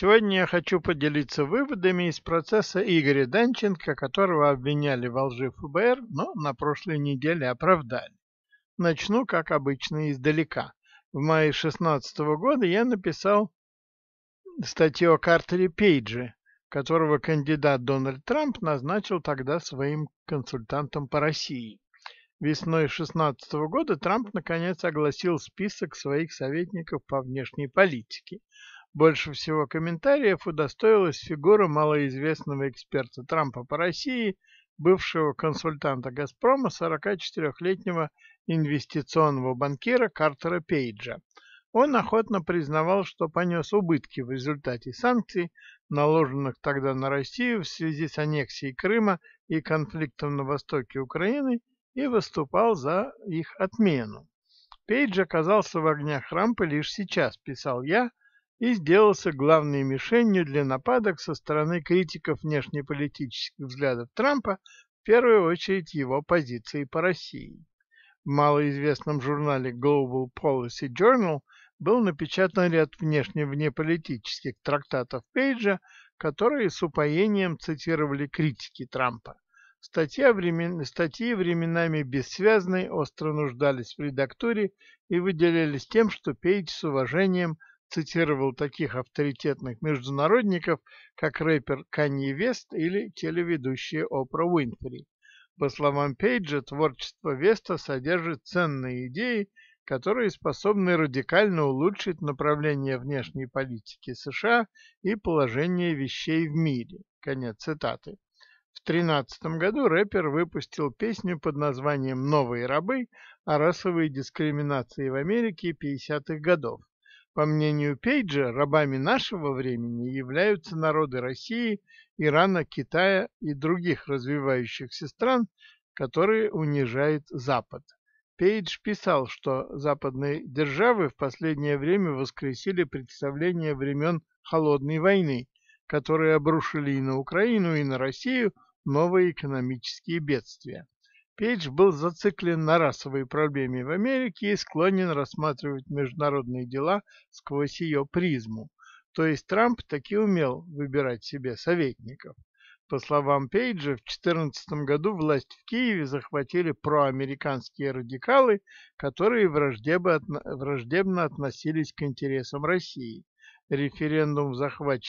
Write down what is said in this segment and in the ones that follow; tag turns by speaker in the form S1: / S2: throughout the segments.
S1: Сегодня я хочу поделиться выводами из процесса Игоря Данченко, которого обвиняли во лжи ФБР, но на прошлой неделе оправдали. Начну, как обычно, издалека. В мае 2016 года я написал статью о Картере Пейджи, которого кандидат Дональд Трамп назначил тогда своим консультантом по России. Весной 2016 года Трамп наконец огласил список своих советников по внешней политике. Больше всего комментариев удостоилась фигура малоизвестного эксперта Трампа по России, бывшего консультанта «Газпрома» 44-летнего инвестиционного банкира Картера Пейджа. Он охотно признавал, что понес убытки в результате санкций, наложенных тогда на Россию в связи с аннексией Крыма и конфликтом на востоке Украины, и выступал за их отмену. Пейдж оказался в огнях рампы лишь сейчас, писал я, и сделался главной мишенью для нападок со стороны критиков внешнеполитических взглядов Трампа, в первую очередь его позиции по России. В малоизвестном журнале Global Policy Journal был напечатан ряд внешне внеполитических трактатов Пейджа, которые с упоением цитировали критики Трампа. Статья времен... Статьи временами бессвязной остро нуждались в редактуре и выделялись тем, что Пейдж с уважением цитировал таких авторитетных международников, как рэпер Канье Вест или телеведущая Опра Уинфри. По словам Пейджа, творчество Веста содержит ценные идеи, которые способны радикально улучшить направление внешней политики США и положение вещей в мире. Конец цитаты. В 2013 году рэпер выпустил песню под названием «Новые рабы» о расовой дискриминации в Америке 50-х годов. По мнению Пейджа, рабами нашего времени являются народы России, Ирана, Китая и других развивающихся стран, которые унижает Запад. Пейдж писал, что западные державы в последнее время воскресили представления времен Холодной войны, которые обрушили и на Украину, и на Россию новые экономические бедствия. Пейдж был зациклен на расовой проблеме в Америке и склонен рассматривать международные дела сквозь ее призму. То есть Трамп таки умел выбирать себе советников. По словам Пейджа, в 2014 году власть в Киеве захватили проамериканские радикалы, которые враждебно относились к интересам России. Референдум в, в э,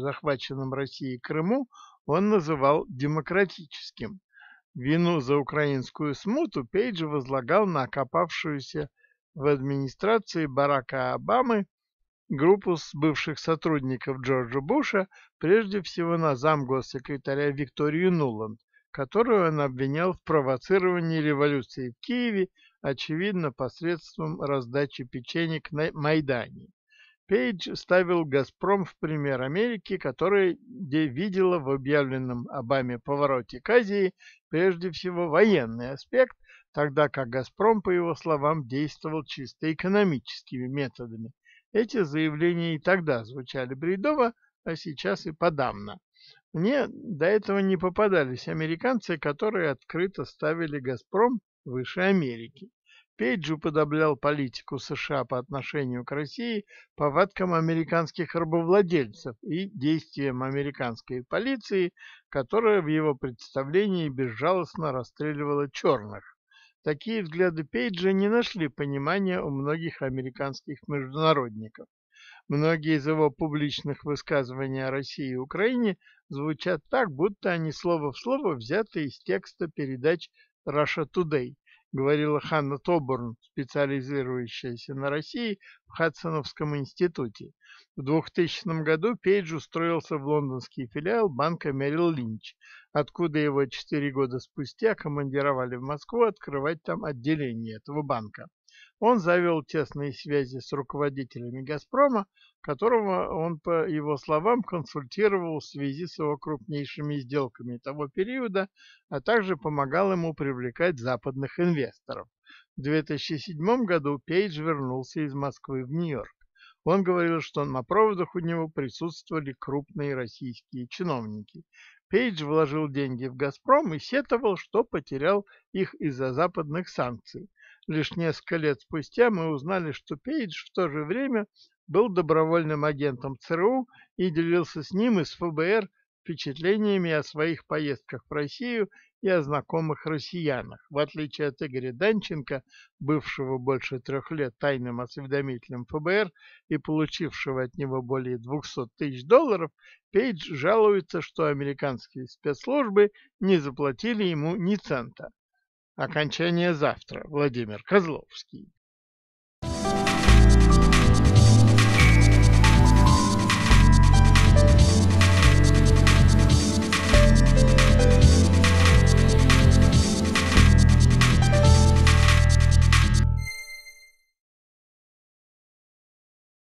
S1: захваченном России Крыму он называл демократическим. Вину за украинскую смуту Пейдж возлагал на окопавшуюся в администрации Барака Обамы группу с бывших сотрудников Джорджа Буша, прежде всего на замгоссекретаря Викторию Нуланд, которую он обвинял в провоцировании революции в Киеве, очевидно, посредством раздачи печенек на Майдане. Пейдж ставил «Газпром» в пример Америки, которая видела в объявленном Обаме повороте к Азии прежде всего военный аспект, тогда как «Газпром», по его словам, действовал чисто экономическими методами. Эти заявления и тогда звучали бредово, а сейчас и подамно. Мне до этого не попадались американцы, которые открыто ставили «Газпром» выше Америки. Пейдж уподоблял политику США по отношению к России повадкам американских рабовладельцев и действиям американской полиции, которая в его представлении безжалостно расстреливала черных. Такие взгляды Пейджа не нашли понимания у многих американских международников. Многие из его публичных высказываний о России и Украине звучат так, будто они слово в слово взяты из текста передач «Russia Today», говорила Ханна Тоборн, специализирующаяся на России в Хадсоновском институте. В 2000 году Пейдж устроился в лондонский филиал банка Мерил Линч, откуда его четыре года спустя командировали в Москву открывать там отделение этого банка. Он завел тесные связи с руководителями «Газпрома», которого он, по его словам, консультировал в связи с его крупнейшими сделками того периода, а также помогал ему привлекать западных инвесторов. В 2007 году Пейдж вернулся из Москвы в Нью-Йорк. Он говорил, что на проводах у него присутствовали крупные российские чиновники. Пейдж вложил деньги в «Газпром» и сетовал, что потерял их из-за западных санкций. Лишь несколько лет спустя мы узнали, что Пейдж в то же время был добровольным агентом ЦРУ и делился с ним из ФБР впечатлениями о своих поездках в Россию и о знакомых россиянах. В отличие от Игоря Данченко, бывшего больше трех лет тайным осведомителем ФБР и получившего от него более 200 тысяч долларов, Пейдж жалуется, что американские спецслужбы не заплатили ему ни цента. Окончание завтра, Владимир Козловский.